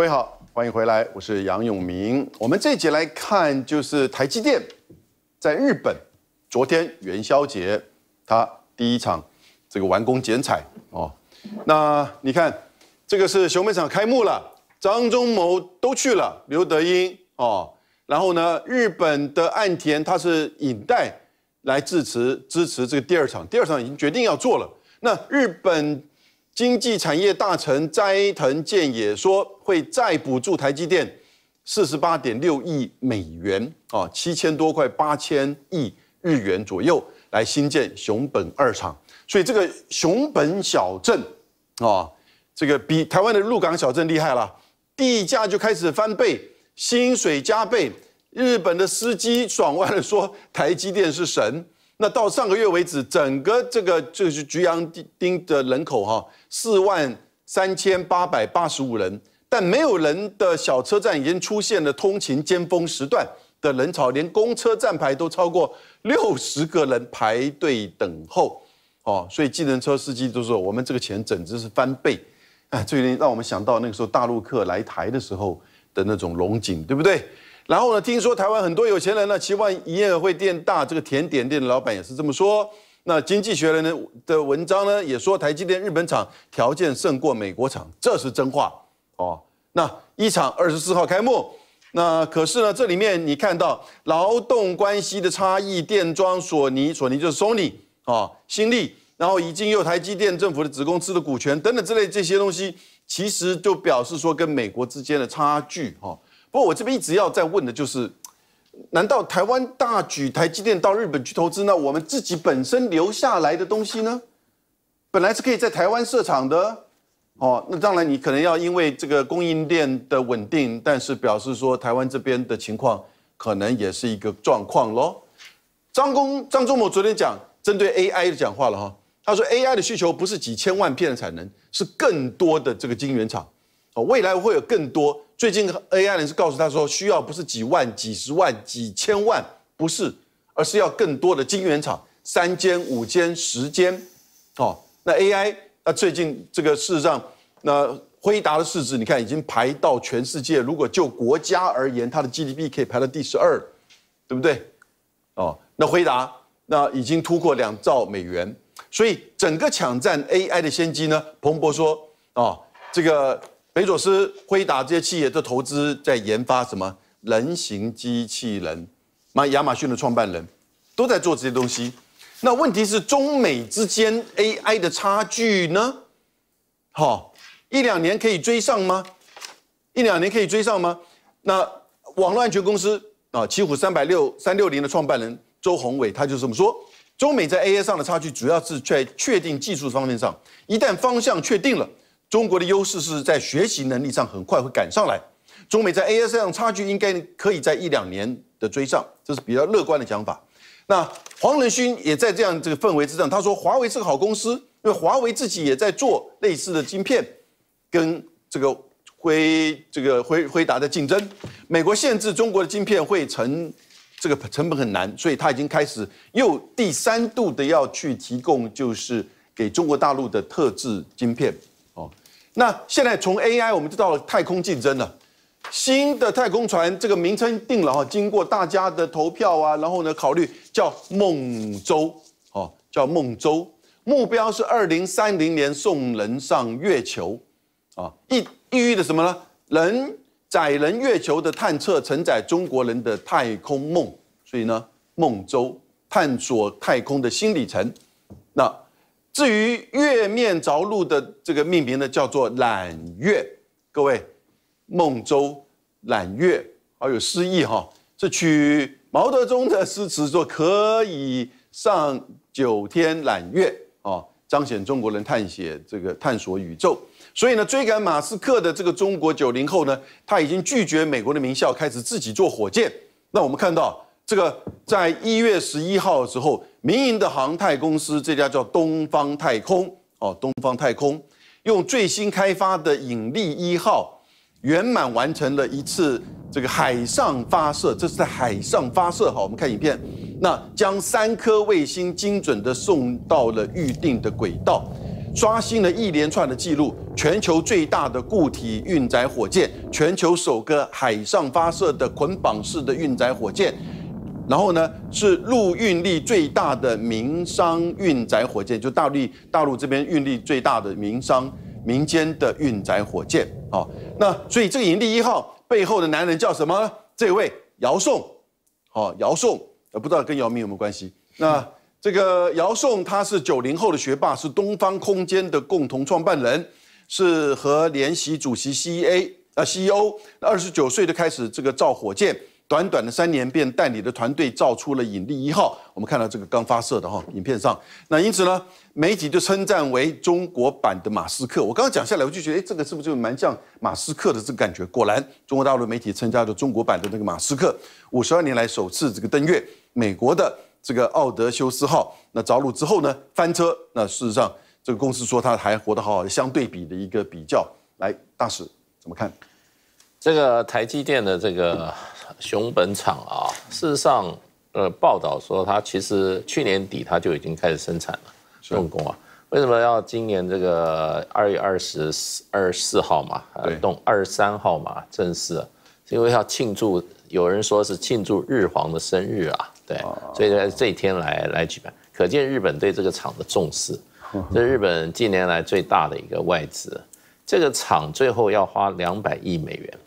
各位好，欢迎回来，我是杨永明。我们这节来看，就是台积电在日本昨天元宵节，它第一场这个完工剪彩哦。那你看，这个是熊本厂开幕了，张忠谋都去了，刘德英哦。然后呢，日本的岸田他是引带来致辞支持这个第二场，第二场已经决定要做了。那日本。经济产业大臣斋藤健也说，会再补助台积电四十八点六亿美元，啊，七千多块八千亿日元左右，来新建熊本二厂。所以这个熊本小镇，啊，这个比台湾的鹿港小镇厉害了，地价就开始翻倍，薪水加倍。日本的司机爽歪了，说台积电是神。那到上个月为止，整个这个就是菊阳丁的人口哈，四万三千八百八十五人，但没有人的小车站已经出现了通勤尖峰时段的人潮，连公车站牌都超过六十个人排队等候，哦，所以计程车司机都说我们这个钱简直是翻倍，啊，最近让我们想到那个时候大陆客来台的时候的那种龙井，对不对？然后呢？听说台湾很多有钱人呢，期望营业额会变大。这个甜点店的老板也是这么说。那《经济学人》的的文章呢，也说台积电日本厂条件胜过美国厂，这是真话哦。那一场二十四号开幕，那可是呢？这里面你看到劳动关系的差异，电装、索尼、索尼就是 Sony 啊，新力，然后已经有台积电政府的子公司的股权等等之类这些东西，其实就表示说跟美国之间的差距哈。不过我这边一直要再问的就是，难道台湾大举台积电到日本去投资，那我们自己本身留下来的东西呢？本来是可以在台湾设厂的，哦，那当然你可能要因为这个供应链的稳定，但是表示说台湾这边的情况可能也是一个状况喽。张工张忠谋昨天讲针对 AI 的讲话了哈，他说 AI 的需求不是几千万片的产能，是更多的这个晶圆厂，哦，未来会有更多。最近 AI 人士告诉他说，需要不是几万、几十万、几千万，不是，而是要更多的晶圆厂，三间、五间、十间，哦。那 AI，那最近这个事实上，那辉达的市值你看已经排到全世界，如果就国家而言，它的 GDP 可以排到第十二，对不对？哦，那辉达那已经突破两兆美元，所以整个抢占 AI 的先机呢？彭博说，哦，这个。贝佐斯、辉达这些企业的投资在研发什么人形机器人？那亚马逊的创办人都在做这些东西。那问题是中美之间 AI 的差距呢？好，一两年可以追上吗？一两年可以追上吗？那网络安全公司啊，奇虎三百六三六零的创办人周鸿伟他就这么说：中美在 AI 上的差距主要是在确定技术方面上，一旦方向确定了。中国的优势是在学习能力上，很快会赶上来。中美在 A S I 上差距应该可以在一两年的追上，这是比较乐观的想法。那黄仁勋也在这样这个氛围之上，他说华为是个好公司，因为华为自己也在做类似的晶片，跟这个辉这个辉辉达的竞争。美国限制中国的晶片会成这个成本很难，所以他已经开始又第三度的要去提供，就是给中国大陆的特制晶片。那现在从 AI 我们就到了太空竞争了，新的太空船这个名称定了哈，经过大家的投票啊，然后呢考虑叫梦舟，哦叫梦舟，目标是二零三零年送人上月球，啊意寓意的什么呢？人载人月球的探测，承载中国人的太空梦，所以呢梦舟探索太空的新里程，那。至于月面着陆的这个命名呢，叫做“揽月”，各位，孟州揽月，好有诗意哈。是取毛泽东的诗词说：“可以上九天揽月”，哦，彰显中国人探险这个探索宇宙。所以呢，追赶马斯克的这个中国九零后呢，他已经拒绝美国的名校，开始自己做火箭。那我们看到这个，在一月十一号的时候。民营的航太公司，这家叫东方太空哦，东方太空，用最新开发的引力一号，圆满完成了一次这个海上发射，这是在海上发射好，我们看影片，那将三颗卫星精准的送到了预定的轨道，刷新了一连串的记录，全球最大的固体运载火箭，全球首个海上发射的捆绑式的运载火箭。然后呢，是运力最大的民商运载火箭，就大陆大陆这边运力最大的民商民间的运载火箭啊。那所以这个引力一号背后的男人叫什么？这位姚宋，哦，姚宋，呃，不知道跟姚明有没有关系？那这个姚宋他是九零后的学霸，是东方空间的共同创办人，是和联席主席 C E A 啊 C E O，二十九岁就开始这个造火箭。短短的三年便带领的团队造出了引力一号，我们看到这个刚发射的哈影片上。那因此呢，媒体就称赞为中国版的马斯克。我刚刚讲下来，我就觉得，哎，这个是不是就蛮像马斯克的这个感觉？果然，中国大陆媒体称赞的中国版的那个马斯克。五十二年来首次这个登月，美国的这个奥德修斯号那着陆之后呢翻车。那事实上，这个公司说他还活得好好的。相对比的一个比较，来，大使怎么看这个台积电的这个？熊本厂啊，事实上，呃，报道说它其实去年底它就已经开始生产了动工啊。为什么要今年这个二月二十、二十四号嘛，动二十三号嘛，正是因为要庆祝，有人说是庆祝日皇的生日啊，对，所以在这天来来举办，可见日本对这个厂的重视。这日本近年来最大的一个外资，这个厂最后要花两百亿美元。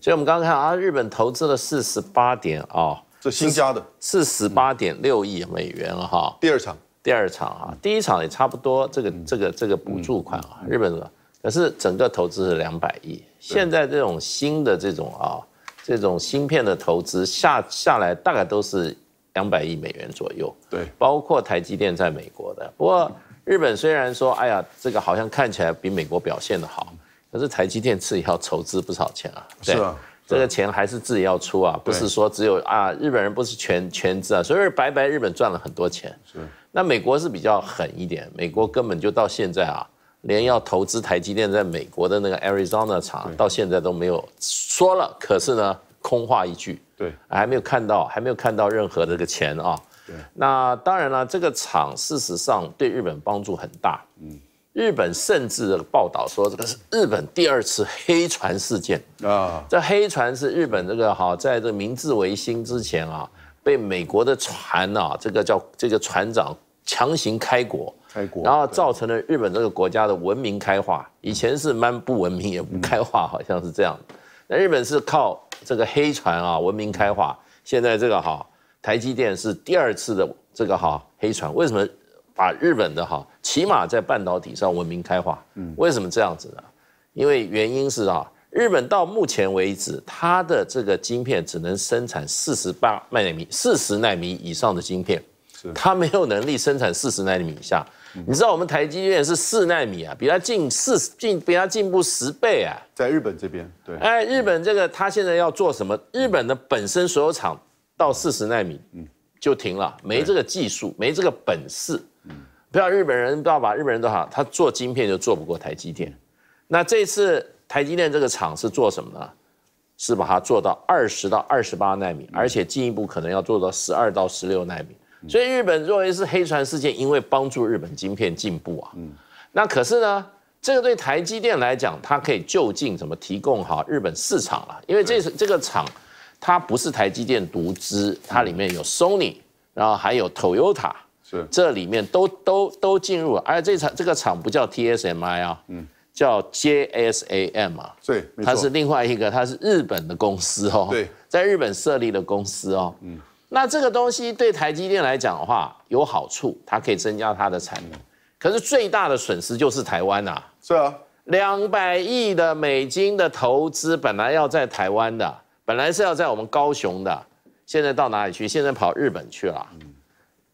所以，我们刚刚看啊，日本投资了四十八点啊，这新加的四十八点六亿美元哈。第二场，第二场啊，第一场也差不多。这个，这个，这个补助款啊，日本的，可是整个投资是两百亿。现在这种新的这种啊，这种芯片的投资下下来大概都是两百亿美元左右。对，包括台积电在美国的。不过，日本虽然说，哎呀，这个好像看起来比美国表现的好。可是台积电自己要筹资不少钱啊，是啊，这个钱还是自己要出啊，不是说只有啊日本人不是全全资啊，所以白白日本赚了很多钱。是，那美国是比较狠一点，美国根本就到现在啊，连要投资台积电在美国的那个 Arizona 厂到现在都没有说了，可是呢，空话一句，对，还没有看到，还没有看到任何这个钱啊。对，那当然了，这个厂事实上对日本帮助很大。嗯。日本甚至报道说，这个是日本第二次黑船事件啊。这黑船是日本这个哈，在这明治维新之前啊，被美国的船啊，这个叫这个船长强行开国，开国，然后造成了日本这个国家的文明开化。以前是蛮不文明也不开化，好像是这样。那日本是靠这个黑船啊，文明开化。现在这个哈台积电是第二次的这个哈黑船，为什么把日本的哈？起码在半导体上文明开化，嗯，为什么这样子呢？因为原因是啊，日本到目前为止，它的这个晶片只能生产四十八纳米、四十纳米以上的晶片，它没有能力生产四十纳米以下。你知道我们台积电是四纳米啊，比它进四进比它进步十倍啊。在日本这边，对，哎，日本这个它现在要做什么？日本的本身所有厂到四十纳米，嗯，就停了，没这个技术，没这个本事。不要日本人，不要把日本人多好，他做晶片就做不过台积电。那这次台积电这个厂是做什么呢？是把它做到二十到二十八纳米，而且进一步可能要做到十二到十六纳米。所以日本认为是黑船事件，因为帮助日本晶片进步啊。那可是呢，这个对台积电来讲，它可以就近怎么提供好日本市场了？因为这是这个厂，它不是台积电独资，它里面有 Sony，然后还有 Toyota。这里面都都都进入，而且这场这个厂不叫 TSMI 啊，嗯，叫 JSAM 啊，对，它是另外一个，它是日本的公司哦，对，在日本设立的公司哦，嗯，那这个东西对台积电来讲的话有好处，它可以增加它的产能，可是最大的损失就是台湾呐，是啊，两百亿的美金的投资本来要在台湾的，本来是要在我们高雄的，现在到哪里去？现在跑日本去了。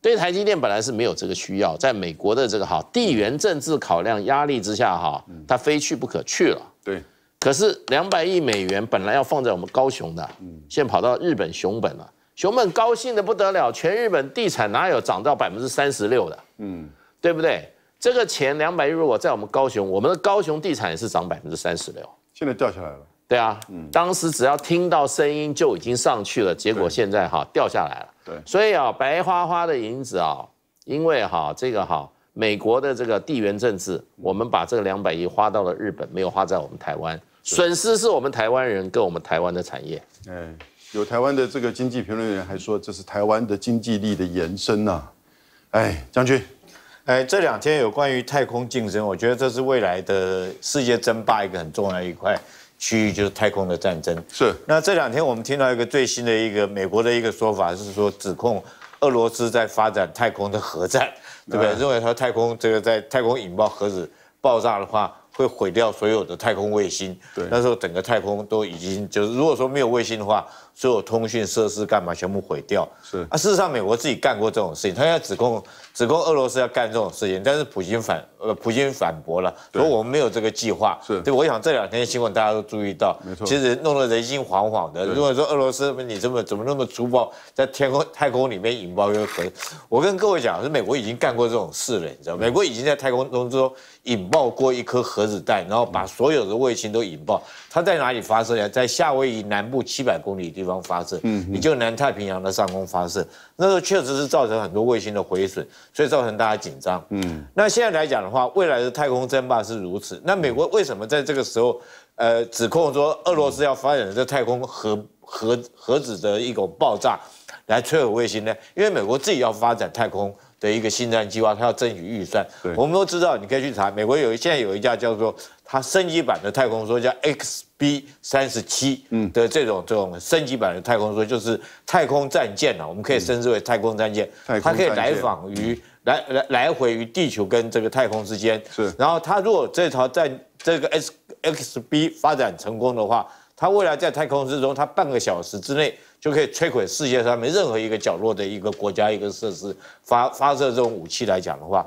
对台积电本来是没有这个需要，在美国的这个哈地缘政治考量压力之下哈，它非去不可去了。对，可是两百亿美元本来要放在我们高雄的，现在跑到日本熊本了，熊本高兴的不得了，全日本地产哪有涨到百分之三十六的？嗯，对不对？这个钱两百亿如果在我们高雄，我们的高雄地产也是涨百分之三十六，现在掉下来了。对啊，当时只要听到声音就已经上去了，结果现在哈掉下来了。对，所以啊，白花花的银子啊，因为哈这个哈美国的这个地缘政治，我们把这个两百亿花到了日本，没有花在我们台湾，损失是我们台湾人跟我们台湾的产业。嗯，有台湾的这个经济评论员还说这是台湾的经济力的延伸呐。哎，将军，哎，这两天有关于太空竞争，我觉得这是未来的世界争霸一个很重要的一块。区域就是太空的战争，是。那这两天我们听到一个最新的一个美国的一个说法，是说指控俄罗斯在发展太空的核战，对不对？认为它太空这个在太空引爆核子爆炸的话，会毁掉所有的太空卫星。对。那时候整个太空都已经就是，如果说没有卫星的话。所有通讯设施干嘛？全部毁掉是啊。事实上，美国自己干过这种事情。他现在指控指控俄罗斯要干这种事情，但是普京反呃普京反驳了，说我们没有这个计划。是对我想这两天新闻大家都注意到，没错，其实弄得人心惶惶的。如果说俄罗斯你这么怎么那么粗暴，在天空太空里面引爆一核，我跟各位讲，是美国已经干过这种事了，你知道？美国已经在太空之中引爆过一颗核子弹，然后把所有的卫星都引爆。它在哪里发射呢？在夏威夷南部七百公里地。方发射，嗯，你就南太平洋的上空发射，那时候确实是造成很多卫星的毁损，所以造成大家紧张，嗯，那现在来讲的话，未来的太空争霸是如此。那美国为什么在这个时候，呃，指控说俄罗斯要发展这太空核核核子的一种爆炸来摧毁卫星呢？因为美国自己要发展太空的一个新战计划，他要争取预算，对，我们都知道，你可以去查，美国有现在有一家叫做。它升级版的太空梭叫 XB 三十七，嗯，的这种这种升级版的太空梭就是太空战舰了，我们可以称之为太空战舰，它可以来访于来来来回于地球跟这个太空之间。是。然后它如果这条战这个 X XB 发展成功的话，它未来在太空之中，它半个小时之内就可以摧毁世界上面任何一个角落的一个国家一个设施，发发射这种武器来讲的话，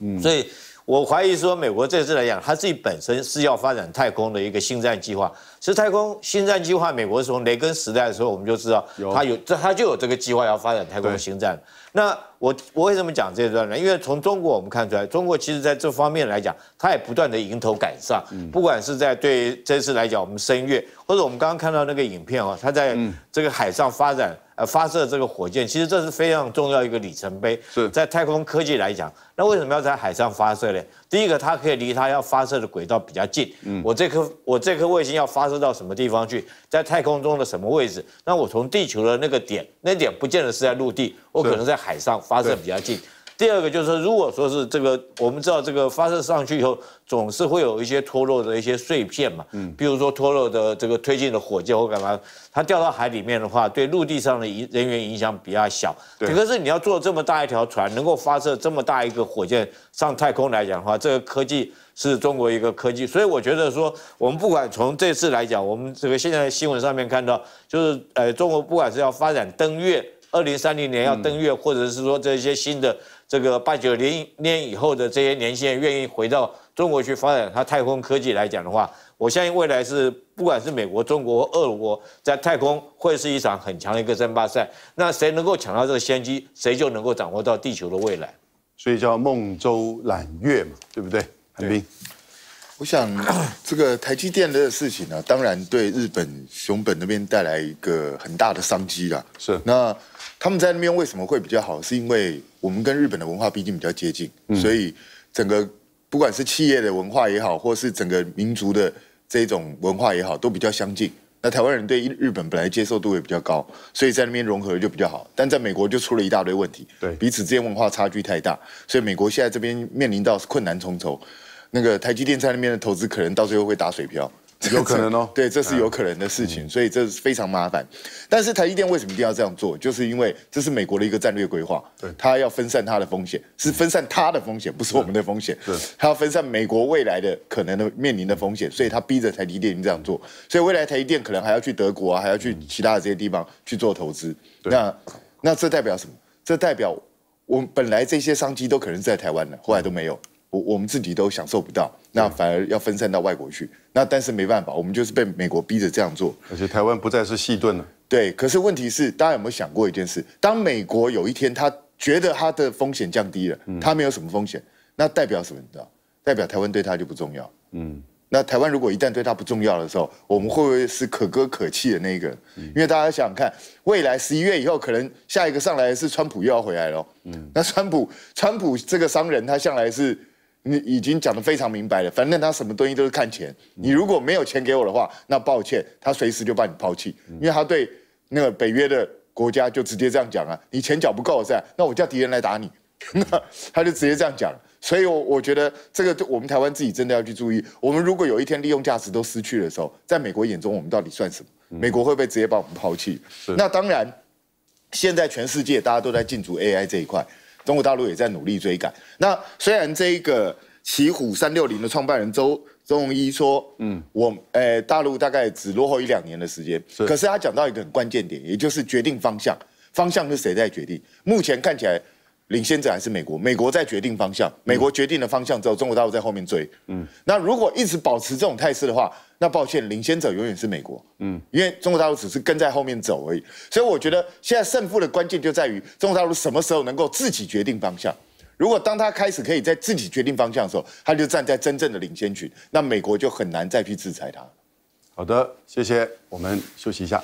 嗯，所以。我怀疑说，美国这次来讲，他自己本身是要发展太空的一个星战计划。其实，太空星战计划，美国从雷根时代的时候，我们就知道他有这，他就有这个计划要发展太空星战。那。我我为什么讲这段呢？因为从中国我们看出来，中国其实在这方面来讲，它也不断的迎头赶上。不管是在对这次来讲，我们声乐，或者我们刚刚看到那个影片哦，它在这个海上发展呃发射这个火箭，其实这是非常重要一个里程碑。是，在太空科技来讲，那为什么要在海上发射呢？第一个，它可以离它要发射的轨道比较近。嗯，我这颗我这颗卫星要发射到什么地方去，在太空中的什么位置？那我从地球的那个点，那点不见得是在陆地，我可能在海上。发射比较近。第二个就是说，如果说是这个，我们知道这个发射上去以后，总是会有一些脱落的一些碎片嘛。嗯。比如说脱落的这个推进的火箭或干嘛，它掉到海里面的话，对陆地上的人人员影响比较小。对。可是你要做这么大一条船，能够发射这么大一个火箭上太空来讲的话，这个科技是中国一个科技。所以我觉得说，我们不管从这次来讲，我们这个现在新闻上面看到，就是呃，中国不管是要发展登月。二零三零年要登月，或者是说这些新的这个八九零年以后的这些年轻人愿意回到中国去发展它太空科技来讲的话，我相信未来是不管是美国、中国、俄国在太空会是一场很强的一个争霸赛。那谁能够抢到这个先机，谁就能够掌握到地球的未来。所以叫梦舟揽月嘛，对不对，韩冰？我想 这个台积电的事情呢，当然对日本熊本那边带来一个很大的商机啦。是，那他们在那边为什么会比较好？是因为我们跟日本的文化毕竟比较接近，所以整个不管是企业的文化也好，或是整个民族的这种文化也好，都比较相近。那台湾人对日本本来接受度也比较高，所以在那边融合就比较好。但在美国就出了一大堆问题。对，彼此之间文化差距太大，所以美国现在这边面临到是困难重重。那个台积电在那边的投资可能到最后会打水漂，有可能哦。对，这是有可能的事情，所以这是非常麻烦。但是台积电为什么一定要这样做？就是因为这是美国的一个战略规划，对，他要分散他的风险，是分散他的风险，不是我们的风险。对，他要分散美国未来的可能的面临的风险，所以他逼着台积电这样做。所以未来台积电可能还要去德国啊，还要去其他的这些地方去做投资。那，那这代表什么？这代表我本来这些商机都可能是在台湾的，后来都没有。我我们自己都享受不到，那反而要分散到外国去。那但是没办法，我们就是被美国逼着这样做。而且台湾不再是细盾了。对，可是问题是，大家有没有想过一件事？当美国有一天他觉得他的风险降低了，他没有什么风险，那代表什么？你知道？代表台湾对他就不重要。嗯。那台湾如果一旦对他不重要的时候，我们会不会是可歌可泣的那一个？因为大家想想看，未来十一月以后，可能下一个上来是川普又要回来了。嗯。那川普，川普这个商人，他向来是。你已经讲得非常明白了，反正他什么东西都是看钱。你如果没有钱给我的话，那抱歉，他随时就把你抛弃。因为他对那个北约的国家就直接这样讲啊，你钱缴不够是吧？那我叫敌人来打你，那他就直接这样讲。所以，我我觉得这个我们台湾自己真的要去注意。我们如果有一天利用价值都失去的时候，在美国眼中我们到底算什么？美国会不会直接把我们抛弃？是。那当然，现在全世界大家都在竞逐 AI 这一块。中国大陆也在努力追赶。那虽然这一个奇虎三六零的创办人周周鸿祎说，嗯，我诶，大陆大概只落后一两年的时间，可是他讲到一个很关键点，也就是决定方向，方向是谁在决定？目前看起来。领先者还是美国，美国在决定方向，美国决定了方向之后，中国大陆在后面追。嗯，那如果一直保持这种态势的话，那抱歉，领先者永远是美国。嗯，因为中国大陆只是跟在后面走而已。所以我觉得现在胜负的关键就在于中国大陆什么时候能够自己决定方向。如果当他开始可以在自己决定方向的时候，他就站在真正的领先群，那美国就很难再去制裁他。好的，谢谢，我们休息一下。